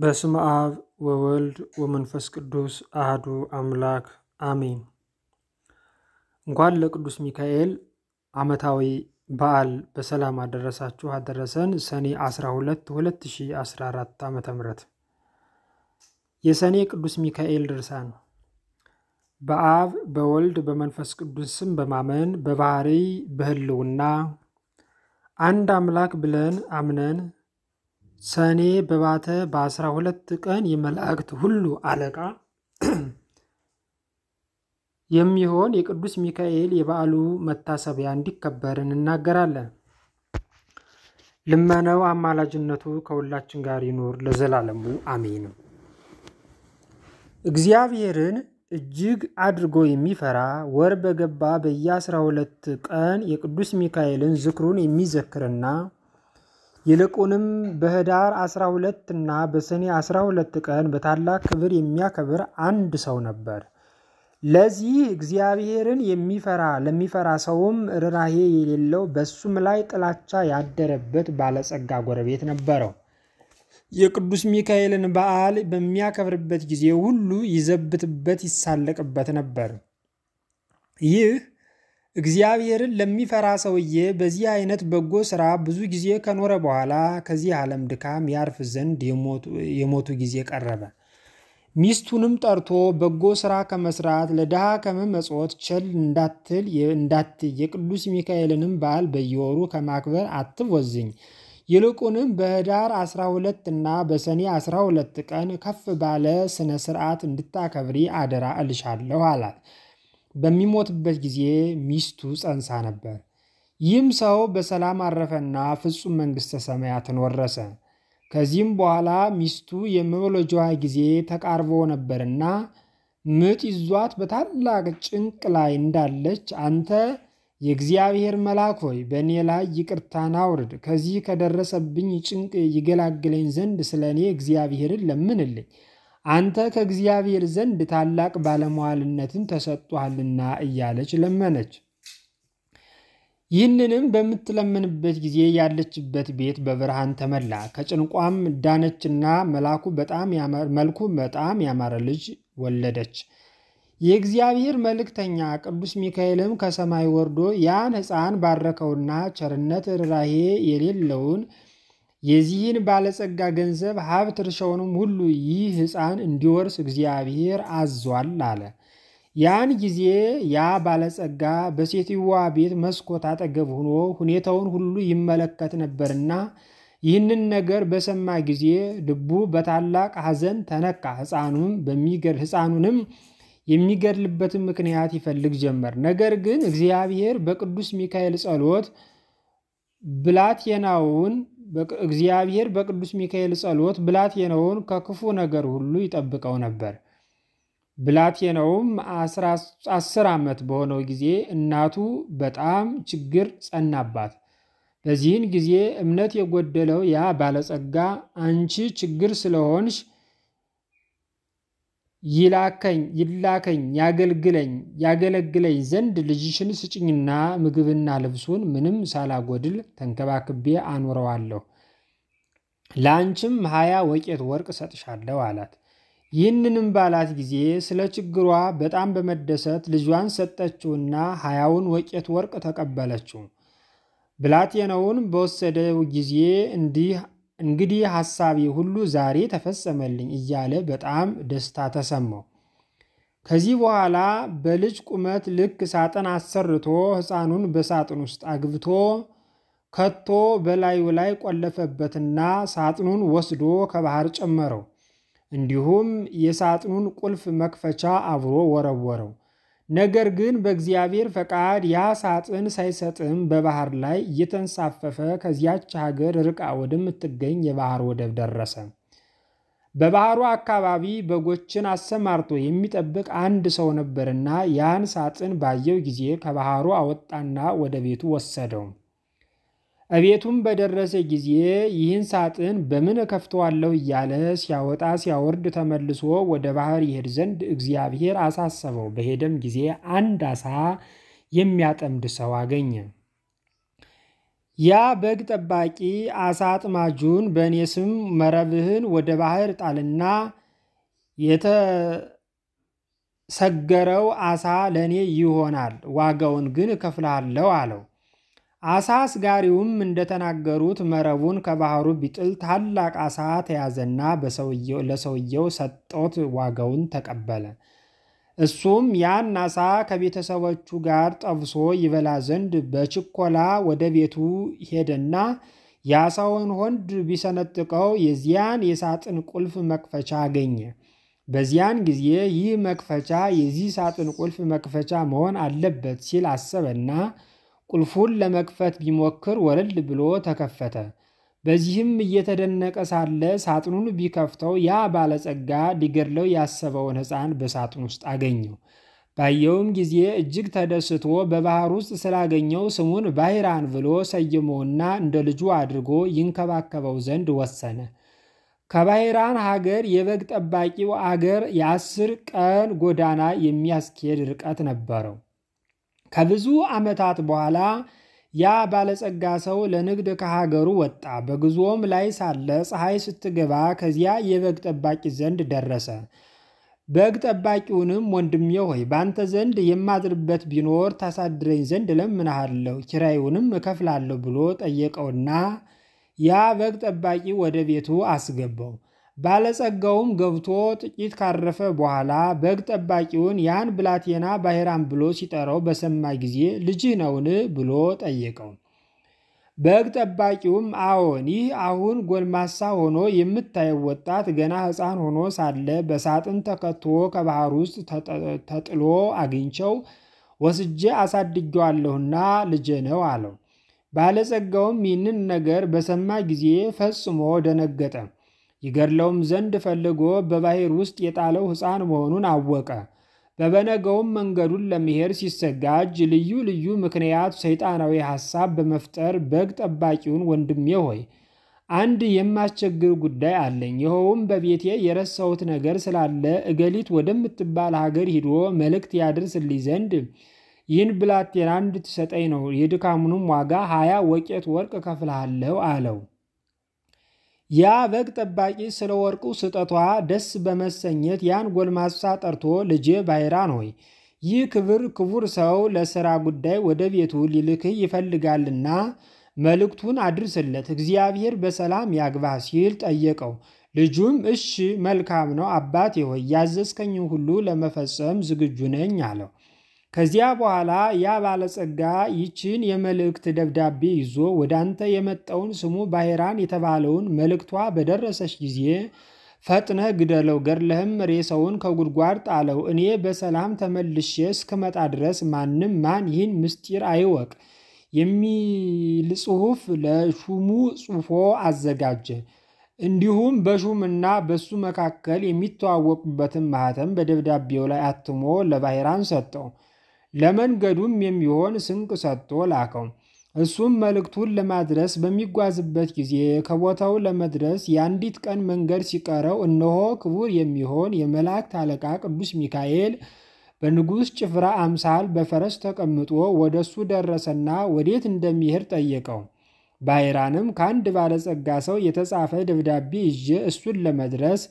በስመ አብ ወወልድ ወመንፈስ ቅዱስ አህዱ አምላክ አሜን። እንኳን ለቅዱስ ሚካኤል ዓመታዊ በዓል በሰላም አደረሳችሁ አደረሰን። ሰኔ 12 2014 ዓ ም የሰኔ ቅዱስ ሚካኤል ድርሳን በአብ በወልድ በመንፈስ ቅዱስ ስም በማመን በባህሪ በህልውና አንድ አምላክ ብለን አምነን ሰኔ በባተ በአስራ ሁለት ቀን የመላእክት ሁሉ አለቃ የሚሆን የቅዱስ ሚካኤል የበዓሉ መታሰቢያ እንዲከበር እንናገራለን። ልመነው አማላጅነቱ ከሁላችን ጋር ይኖር ለዘላለሙ አሜን። እግዚአብሔርን እጅግ አድርጎ የሚፈራ ወር በገባ በየአስራ ሁለት ቀን የቅዱስ ሚካኤልን ዝክሩን የሚዘክርና ይልቁንም በህዳር 12 እና በሰኔ 12 ቀን በታላቅ ክብር የሚያከብር አንድ ሰው ነበር። ለዚህ እግዚአብሔርን የሚፈራ ለሚፈራ ሰውም ርኅራኄ የሌለው በሱም ላይ ጥላቻ ያደረበት ባለጸጋ ጎረቤት ነበረው። የቅዱስ ሚካኤልን በዓል በሚያከብርበት ጊዜ ሁሉ ይዘብትበት፣ ይሳለቅበት ነበር። ይህ እግዚአብሔርን ለሚፈራ ሰውዬ በዚህ አይነት በጎ ሥራ ብዙ ጊዜ ከኖረ በኋላ ከዚህ ዓለም ድካም ያርፍ ዘንድ የሞቱ ጊዜ ቀረበ። ሚስቱንም ጠርቶ በጎ ሥራ ከመስራት ለድሃ ከመመጽወት ቸል እንዳትል እንዳትይ የቅዱስ ሚካኤልንም በዓል በየወሩ ከማክበር አትወዝኝ። ይልቁንም በህዳር 12 እና በሰኔ 12 ቀን ከፍ ባለ ሥነ ስርዓት እንድታከብሪ አደራ እልሻለሁ አላት። በሚሞትበት ጊዜ ሚስቱ ጸንሳ ነበር። ይህም ሰው በሰላም አረፈና ፍጹም መንግሥተ ሰማያትን ወረሰ። ከዚህም በኋላ ሚስቱ የመውለጃዋ ጊዜ ተቃርቦ ነበርና ምጥ ይዟት በታላቅ ጭንቅ ላይ እንዳለች አንተ የእግዚአብሔር መልአክ ሆይ በእኔ ላይ ይቅርታን አውርድ፣ ከዚህ ከደረሰብኝ ጭንቅ ይገላግለኝ ዘንድ ስለ እኔ እግዚአብሔርን ለምንልኝ አንተ ከእግዚአብሔር ዘንድ ታላቅ ባለመዋልነትን ተሰጥቷልና እያለች ለመነች። ይህንንም በምትለምንበት ጊዜ ያለችበት ቤት በብርሃን ተመላ፣ ከጭንቋም ዳነችና መልኩ በጣም ያማረ ልጅ ወለደች። የእግዚአብሔር መልእክተኛ ቅዱስ ሚካኤልም ከሰማይ ወርዶ ያን ሕፃን ባረከውና ቸርነት ርኅራኄ የሌለውን የዚህን ባለጸጋ ገንዘብ ሀብት፣ እርሻውንም ሁሉ ይህ ሕፃን እንዲወርስ እግዚአብሔር አዟል አለ። ያን ጊዜ ያ ባለጸጋ በሴትዋ ቤት መስኮት አጠገብ ሆኖ ሁኔታውን ሁሉ ይመለከት ነበርና ይህንን ነገር በሰማ ጊዜ ልቡ በታላቅ ሐዘን ተነካ። ሕፃኑንም የሚገድልበትን ምክንያት ይፈልግ ጀመር። ነገር ግን እግዚአብሔር በቅዱስ ሚካኤል ጸሎት ብላቴናውን እግዚአብሔር በቅዱስ ሚካኤል ጸሎት ብላቴናውን ከክፉ ነገር ሁሉ ይጠብቀው ነበር። ብላቴናውም አስር ዓመት በሆነው ጊዜ እናቱ በጣም ችግር ጸናባት። በዚህን ጊዜ እምነት የጎደለው ያ ባለጸጋ አንቺ ችግር ስለሆንሽ ይላከኝ ይላከኝ ያገልግለኝ ያገለግለኝ ዘንድ ልጅሽን ስጭኝና ምግብና ልብሱን ምንም ሳላጎድል ተንከባክቤ አኑረዋለሁ። ለአንቺም ሀያ ወቄት ወርቅ ሰጥሻለሁ አላት። ይህንንም ባላት ጊዜ ስለ ችግሯ በጣም በመደሰት ልጇን ሰጠችውና ሀያውን ወቄት ወርቅ ተቀበለችው። ብላቴናውን በወሰደው ጊዜ እንዲህ እንግዲህ ሐሳቤ ሁሉ ዛሬ ተፈጸመልኝ እያለ በጣም ደስታ ተሰማው። ከዚህ በኋላ በልጅ ቁመት ልክ ሳጥን አሰርቶ ሕፃኑን በሳጥን ውስጥ አግብቶ ከቶ በላዩ ላይ ቆለፈበትና ሳጥኑን ወስዶ ከባህር ጨመረው። እንዲሁም የሳጥኑን ቁልፍ መክፈቻ አብሮ ወረወረው። ነገር ግን በእግዚአብሔር ፈቃድ ያ ሳጥን ሳይሰጥም በባህር ላይ እየተንሳፈፈ ከዚያች ሀገር ርቃ ወደምትገኝ የባህር ወደብ ደረሰ። በባህሩ አካባቢ በጎችን አሰማርቶ የሚጠብቅ አንድ ሰው ነበርና ያን ሳጥን ባየው ጊዜ ከባህሩ አወጣና ወደ ቤቱ ወሰደው። እቤቱም በደረሰ ጊዜ ይህን ሳጥን በምን እከፍተዋለሁ እያለ ሲያወጣ ሲያወርድ ተመልሶ ወደ ባህር ይሄድ ዘንድ እግዚአብሔር አሳሰበው። በሄደም ጊዜ አንድ አሳ የሚያጠምድ ሰው አገኘ። ያ በግ ጠባቂ አሳ አጥማጁን በእኔ ስም መረብህን ወደ ባህር ጣልና የተሰገረው አሳ ለእኔ ይሆናል፣ ዋጋውን ግን እከፍልሃለሁ አለው። አሳ አስጋሪውም እንደተናገሩት መረቡን ከባህሩ ቢጥል ታላቅ አሳ ተያዘና ለሰውየው ሰጦት ዋጋውን ተቀበለ። እሱም ያን አሳ ከቤተሰቦቹ ጋር ጠብሶ ይበላ ዘንድ በችኮላ ወደ ቤቱ ሄደና የአሳውን ሆንድ ቢሰነጥቀው የዚያን የሳጥን ቁልፍ መክፈቻ አገኘ። በዚያን ጊዜ ይህ መክፈቻ የዚህ ሳጥን ቁልፍ መክፈቻ መሆን አለበት ሲል አሰበና ቁልፉን ለመክፈት ቢሞክር ወለል ብሎ ተከፈተ። በዚህም እየተደነቀ ሳለ ሳጥኑን ቢከፍተው ያ ባለጸጋ ሊገድለው ያሰበውን ሕፃን በሳጥን ውስጥ አገኘው። ባየውም ጊዜ እጅግ ተደስቶ በባህር ውስጥ ስላገኘው ስሙን ባይራን ብሎ ሰየመውና እንደ ልጁ አድርጎ ይንከባከበው ዘንድ ወሰነ። ከባይራን ሀገር የበግ ጠባቂው አገር የአስር ቀን ጎዳና የሚያስኬድ ርቀት ነበረው። ከብዙ ዓመታት በኋላ ያ ባለጸጋ ሰው ለንግድ ከሀገሩ ወጣ። በጉዞም ላይ ሳለ ፀሐይ ስትገባ ከዚያ የበግ ጠባቂ ዘንድ ደረሰ። በግ ጠባቂውንም ወንድሜ ሆይ በአንተ ዘንድ የማድርበት ቢኖር ታሳድረኝ ዘንድ እለምንሃለሁ፣ ኪራዩንም እከፍላለሁ ብሎ ጠየቀውና ያ በግ ጠባቂ ወደ ቤቱ አስገባው። ባለጸጋውም ገብቶ ጥቂት ካረፈ በኋላ በግ ጠባቂውን ያን ብላቴና ባሄራን ብሎ ሲጠራው በሰማ ጊዜ ልጅህ ነውን ብሎ ጠየቀው። በግ ጠባቂውም አዎን፣ ይህ አሁን ጎልማሳ ሆኖ የምታየው ወጣት ገና ሕፃን ሆኖ ሳለ በሳጥን ተከቶ ከባህር ውስጥ ተጥሎ አግኝቸው ወስጄ አሳድጌዋለሁና ልጄ ነው አለው። ባለጸጋውም ይህንን ነገር በሰማ ጊዜ ፈጽሞ ደነገጠ። ይገድለውም ዘንድ ፈልጎ በባሕር ውስጥ የጣለው ሕፃን መሆኑን አወቀ። በበነገውም መንገዱን ለመሄድ ሲዘጋጅ ልዩ ልዩ ምክንያት ሰይጣናዊ ሐሳብ በመፍጠር በግ ጠባቂውን ወንድሜ ሆይ አንድ የማስቸግር ጉዳይ አለኝ። ይኸውም በቤቴ የረሳሁት ነገር ስላለ እገሊት ወደምትባል ሀገር ሂዶ መልእክት ያደርስልኝ ዘንድ ይህን ብላቴና እንድትሰጠኝ ነው። የድካሙንም ዋጋ ሀያ ወቄት ወርቅ እከፍልሃለሁ አለው። ያ በግ ጠባቂ ስለ ወርቁ ስጠቷ ደስ በመሰኘት ያን ጎልማሳ ጠርቶ ልጄ ባይራን ሆይ ይህ ክብር ክቡር ሰው ለሥራ ጉዳይ ወደ ቤቱ ሊልክህ ይፈልጋልና መልእክቱን አድርስለት፣ እግዚአብሔር በሰላም ያግባህ ሲል ጠየቀው። ልጁም እሺ መልካም ነው አባቴ ሆይ ያዘዝከኝ ሁሉ ለመፈጸም ዝግጁ ነኝ አለው። ከዚያ በኋላ ያ ባለጸጋ ይችን የመልእክት ደብዳቤ ይዞ ወደ አንተ የመጣውን ስሙ ባሄራን የተባለውን መልእክቷ በደረሰች ጊዜ ፈጥነህ ግደለው፣ ገድለህም ሬሳውን ከጉድጓድ ጣለው። እኔ በሰላም ተመልሼ እስክመጣ ድረስ ማንም ማን ይህን ምስጢር አይወቅ የሚል ጽሑፍ ለሹሙ ጽፎ አዘጋጀ። እንዲሁም በሹምና በሱ መካከል የሚተዋወቁበትን ማህተም በደብዳቤው ላይ አትሞ ለባሄራን ሰጠው። ለመንገዱም የሚሆን ስንቅ ሰጥቶ ላከው። እሱም መልእክቱን ለማድረስ በሚጓዝበት ጊዜ ከቦታው ለመድረስ የአንዲት ቀን መንገድ ሲቀረው እነሆ ክቡር የሚሆን የመላእክት አለቃ ቅዱስ ሚካኤል በንጉሥ ጭፍራ አምሳል በፈረስ ተቀምጦ ወደ እሱ ደረሰና ወዴት እንደሚሄድ ጠየቀው። ባይራንም ከአንድ ባለጸጋ ሰው የተጻፈ ደብዳቤ ይዤ እሱን ለመድረስ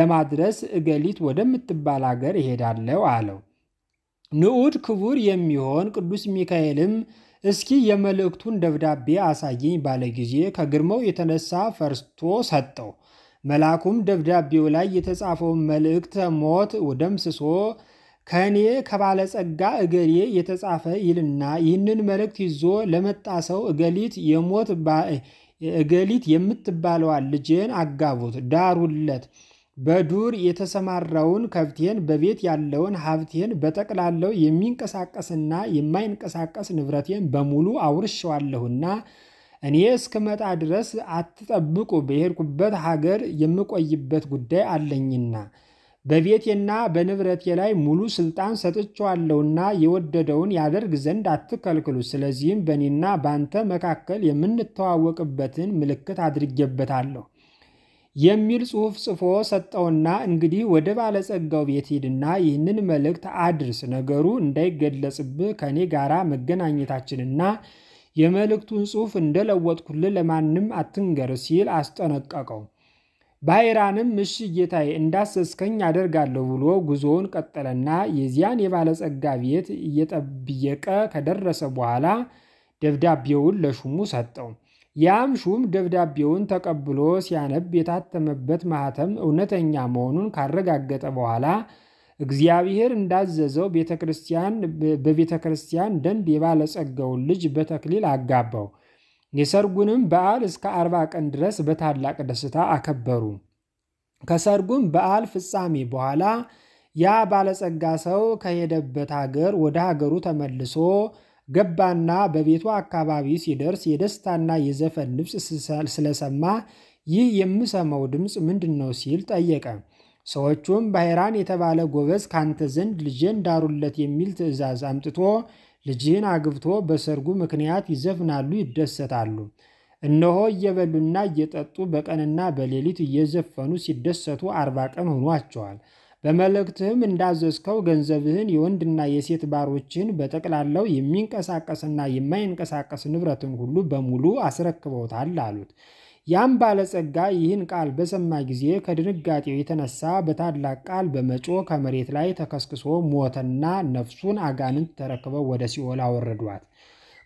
ለማድረስ እገሊት ወደምትባል አገር እሄዳለሁ አለው። ንዑድ ክቡር የሚሆን ቅዱስ ሚካኤልም እስኪ የመልእክቱን ደብዳቤ አሳየኝ ባለ ጊዜ ከግርማው የተነሳ ፈርስቶ ሰጠው። መልአኩም ደብዳቤው ላይ የተጻፈውን መልእክተ ሞት ደምስሶ ከእኔ ከባለጸጋ እገሌ የተጻፈ ይልና ይህንን መልእክት ይዞ ለመጣ ሰው እገሊት የሞት እገሊት የምትባለዋን ልጄን አጋቡት ዳሩለት በዱር የተሰማራውን ከብቴን በቤት ያለውን ሀብቴን በጠቅላላው የሚንቀሳቀስና የማይንቀሳቀስ ንብረቴን በሙሉ አውርሸዋለሁና እኔ እስክመጣ ድረስ አትጠብቁ፣ በሄድኩበት ሀገር የምቆይበት ጉዳይ አለኝና በቤቴና በንብረቴ ላይ ሙሉ ስልጣን ሰጥቼዋለሁና የወደደውን ያደርግ ዘንድ አትከልክሉ። ስለዚህም በእኔና በአንተ መካከል የምንተዋወቅበትን ምልክት አድርጌበታለሁ። የሚል ጽሑፍ ጽፎ ሰጠውና እንግዲህ ወደ ባለጸጋው ቤት ሂድና ይህንን መልእክት አድርስ፣ ነገሩ እንዳይገለጽብህ ከእኔ ጋራ መገናኘታችንና የመልእክቱን ጽሑፍ እንደለወጥኩልህ ለማንም አትንገር ሲል አስጠነቀቀው። ባይራንም እሺ ጌታዬ እንዳሰስከኝ አደርጋለሁ ብሎ ጉዞውን ቀጠለና የዚያን የባለጸጋ ቤት እየጠብየቀ ከደረሰ በኋላ ደብዳቤውን ለሹሙ ሰጠው። ያም ሹም ደብዳቤውን ተቀብሎ ሲያነብ የታተመበት ማህተም እውነተኛ መሆኑን ካረጋገጠ በኋላ እግዚአብሔር እንዳዘዘው በቤተ ክርስቲያን ደንብ የባለጸገውን ልጅ በተክሊል አጋባው። የሰርጉንም በዓል እስከ አርባ ቀን ድረስ በታላቅ ደስታ አከበሩ። ከሰርጉም በዓል ፍጻሜ በኋላ ያ ባለጸጋ ሰው ከሄደበት ሀገር ወደ ሀገሩ ተመልሶ ገባና በቤቱ አካባቢ ሲደርስ የደስታና የዘፈን ልብስ ስለሰማ ይህ የምሰማው ድምፅ ምንድን ነው ሲል ጠየቀ። ሰዎቹም ባሄራን የተባለ ጎበዝ ካንተ ዘንድ ልጄን ዳሩለት የሚል ትእዛዝ አምጥቶ ልጅህን አግብቶ በሰርጉ ምክንያት ይዘፍናሉ፣ ይደሰታሉ። እነሆ እየበሉና እየጠጡ በቀንና በሌሊት እየዘፈኑ ሲደሰቱ አርባ ቀን ሆኗቸዋል። በመልእክትህም እንዳዘዝከው ገንዘብህን የወንድና የሴት ባሮችን በጠቅላላው የሚንቀሳቀስና የማይንቀሳቀስ ንብረትን ሁሉ በሙሉ አስረክበውታል አሉት። ያም ባለጸጋ ይህን ቃል በሰማ ጊዜ ከድንጋጤው የተነሳ በታላቅ ቃል በመጮ ከመሬት ላይ ተከስክሶ ሞተና ነፍሱን አጋንንት ተረክበው ወደ ሲኦል አወረዷት።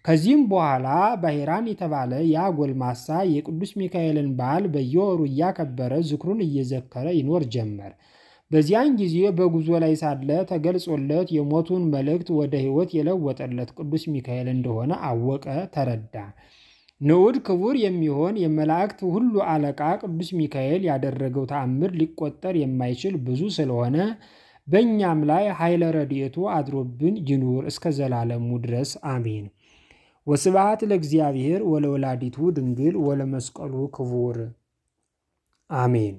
ከዚህም በኋላ ባሄራን የተባለ ያ ጎልማሳ የቅዱስ ሚካኤልን በዓል በየወሩ እያከበረ ዝክሩን እየዘከረ ይኖር ጀመር። በዚያን ጊዜ በጉዞ ላይ ሳለ ተገልጾለት የሞቱን መልእክት ወደ ሕይወት የለወጠለት ቅዱስ ሚካኤል እንደሆነ አወቀ፣ ተረዳ። ንዑድ ክቡር የሚሆን የመላእክት ሁሉ አለቃ ቅዱስ ሚካኤል ያደረገው ተአምር ሊቆጠር የማይችል ብዙ ስለሆነ በእኛም ላይ ኃይለ ረድኤቱ አድሮብን ይኑር እስከ ዘላለሙ ድረስ አሜን። ወስብሐት ለእግዚአብሔር ወለወላዲቱ ድንግል ወለመስቀሉ ክቡር አሜን።